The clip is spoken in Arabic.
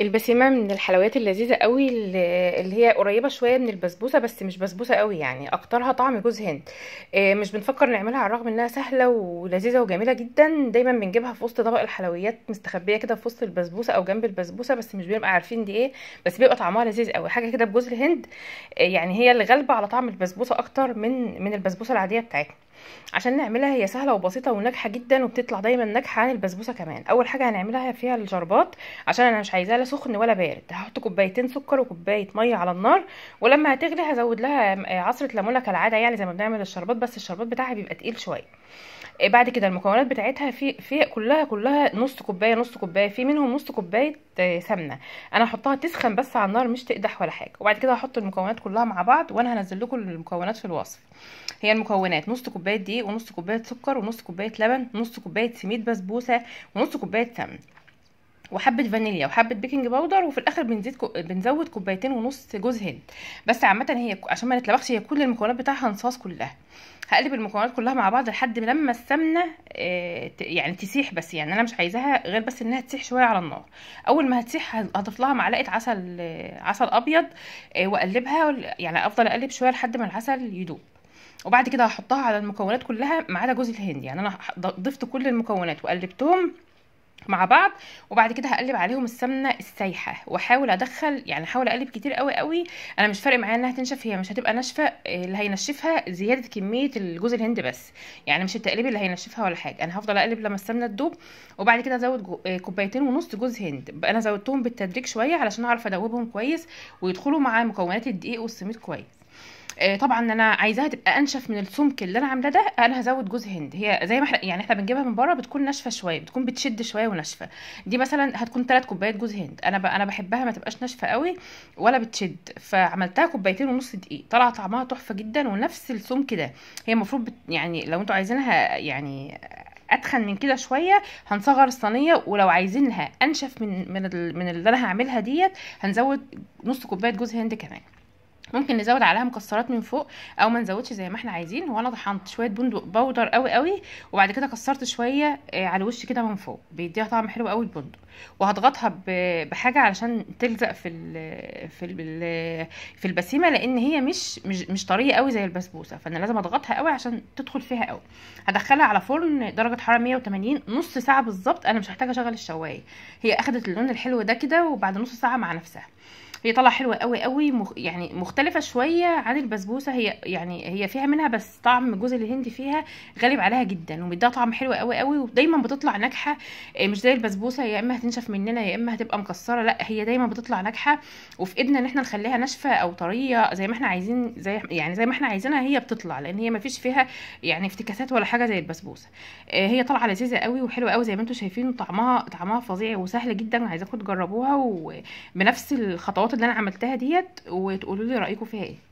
البسيمه من الحلويات اللذيذه قوي اللي هي قريبه شويه من البسبوسه بس مش بسبوسه قوي يعني اكترها طعم جوز هند آه، مش بنفكر نعملها على الرغم انها سهله ولذيذه وجميله جدا دايما بنجيبها في وسط طبق الحلويات مستخبيه كده في وسط البسبوسه او جنب البسبوسه بس مش بنبقى عارفين دي ايه بس بيبقى طعمها لذيذ قوي حاجه كده بجوز الهند آه، يعني هي اللي غالبه على طعم البسبوسه اكتر من من البسبوسه العاديه بتاعتنا عشان نعملها هي سهله وبسيطه وناجحه جدا وبتطلع دايما ناجحه عن البسبوسه كمان اول حاجه هنعملها فيها الشربات عشان انا مش عايزاها لا سخن ولا بارد هحط كوبايتين سكر وكوبايه ميه على النار ولما هتغلي هزود لها عصره ليمونه كالعاده يعني زي ما بنعمل الشربات بس الشربات بتاعها بيبقى تقيل شويه إيه بعد كده المكونات بتاعتها في في كلها كلها نص كوبايه نص كوبايه في منهم نص كوبايه آه، سمنه انا هحطها تسخن بس على النار مش تقدح ولا حاجه وبعد كده هحط المكونات كلها مع بعض وانا هنزل لكم المكونات في الوصف هي المكونات نص كوبايه كوبايه دقيق ونص كوبايه سكر ونص كوبايه لبن ونص كوبايه سميد بسبوسه ونص كوبايه سمن وحبه فانيليا وحبه بيكنج باودر وفي الاخر بنزيد كو... بنزود كوبايتين ونص جوز هند بس عامه هي عشان ما نتلبخش هي كل المكونات بتاعها انصاص كلها هقلب المكونات كلها مع بعض لحد لما السمنه آه، يعني تسيح بس يعني انا مش عايزاها غير بس انها تسيح شويه على النار اول ما هتسيح هضيف لها معلقه عسل آه، عسل ابيض آه، واقلبها يعني افضل اقلب شويه لحد ما العسل يدوب وبعد كده هحطها على المكونات كلها ما عدا جوز الهند يعني انا ضفت كل المكونات وقلبتهم مع بعض وبعد كده هقلب عليهم السمنه السايحه واحاول ادخل يعني احاول اقلب كتير قوي قوي انا مش فارق معايا انها تنشف هي مش هتبقى ناشفه اللي هينشفها زياده كميه الجوز الهند بس يعني مش التقليب اللي هينشفها ولا حاجه انا هفضل اقلب لما السمنه تدوب وبعد كده ازود آه، كوبايتين ونص جوز هند انا زودتهم بالتدريج شويه علشان اعرف ادوبهم كويس ويدخلوا مع مكونات الدقيق والسميد كويس آه، طبعا انا عايزاها تبقى انشف من السمك اللي انا عاملاه ده انا هزود جوز هند هي زي ما احنا يعني احنا بنجيبها من بره بتكون ناشفه شويه بتكون بتشد شويه وناشفه دي مثلا هتكون ثلاث كوبايات جوز هند انا ب... انا بحبها ما تبقاش ناشفه قوي ولا بتشد فعملتها كوبايتين ونص دقيق طلع طعمها تحفه جدا ونفس السمك ده هي المفروض بت... يعني لو انتوا عايزينها يعني اتخن من كده شويه هنصغر الصينيه ولو عايزينها انشف من من من اللي انا هعملها ديت هنزود نص كوبايه جوز هند كمان ممكن نزود عليها مكسرات من فوق او ما نزودش زي ما احنا عايزين وانا طحنت شويه بندق بودر قوي قوي وبعد كده كسرت شويه آه، على الوش كده من فوق بيديها طعم حلو قوي البندق وهضغطها بحاجه علشان تلزق في الـ في الـ في البسيمه لان هي مش مش, مش طريه قوي زي البسبوسه فانا لازم اضغطها قوي عشان تدخل فيها قوي هدخلها على فرن درجه حراره 180 نص ساعه بالظبط انا مش محتاجه اشغل الشوايه هي اخدت اللون الحلو ده كده وبعد نص ساعه مع نفسها هي طالعه حلوه قوي قوي مخ يعني مختلفه شويه عن البسبوسه هي يعني هي فيها منها بس طعم جوز الهند فيها غالب عليها جدا ومديها طعم حلو قوي قوي ودايما بتطلع ناجحه آه، مش زي البسبوسه يا اما هتنشف مننا يا اما هتبقى مكسره لا هي دايما بتطلع ناجحه وفي ايدنا ان احنا نخليها ناشفه او طريه زي ما احنا عايزين زي يعني زي ما احنا عايزينها هي بتطلع لان هي ما فيش فيها يعني افتكاسات ولا حاجه زي البسبوسه آه، هي طالعه لذيذه قوي وحلوه قوي زي ما انتم شايفين طعمها طعمها فظيع وسهل جدا عايزاكم تجربوها وبنفس الخطوات الخطوات اللي انا عملتها ديت وتقولوا لي رايكم فيها ايه